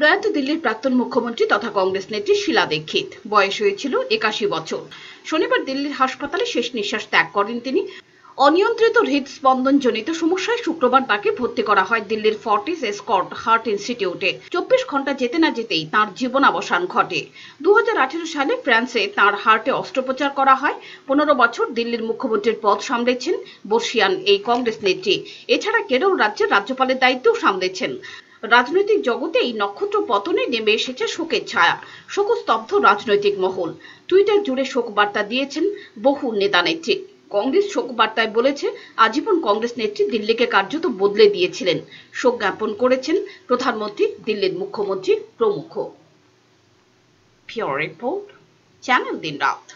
প্রয়াত দিল্লির প্রাক্তন মুখ্যমন্ত্রী তথা কংগ্রেস নেত্রী শীলা দীক্ষিত বয়স হয়েছিল একাশি বছর শনিবার দিল্লির হাসপাতালে শেষ নিঃশ্বাস ত্যাগ করেন তিনি অনিয়ন্ত্রিত হৃদস্পন্দনজনিত সমস্যায় শুক্রবার তাকে ভর্তি করা হয় দিল্লির ফর্টিস এসকর্ট হার্ট ইনস্টিটিউটে চব্বিশ ঘন্টা যেতে না যেতেই তার জীবনাবসান ঘটে দু সালে ফ্রান্সে তার হার্টে অস্ত্রোপচার করা হয় পনেরো বছর দিল্লির মুখ্যমন্ত্রীর পদ সামলেছেন বর্ষিয়ান এই কংগ্রেস নেত্রী এছাড়া কেরল রাজ্যের রাজ্যপালের দায়িত্বও সামলেছেন রাজনৈতিক জগতেই নক্ষত্র পতনে নেমে এসেছে শোকের ছায়া শোকস্তব্ধ রাজনৈতিক মহল টুইটার জুড়ে শোক বার্তা দিয়েছেন বহু নেতা নেত্রী কংগ্রেস শোক বার্তায় বলেছে আজীবন কংগ্রেস নেত্রী দিল্লিকে কার্যত বদলে দিয়েছিলেন শোক জ্ঞাপন করেছেন প্রধানমন্ত্রী দিল্লির মুখ্যমন্ত্রী প্রমুখ রিপোর্ট চ্যানেল দিন রাত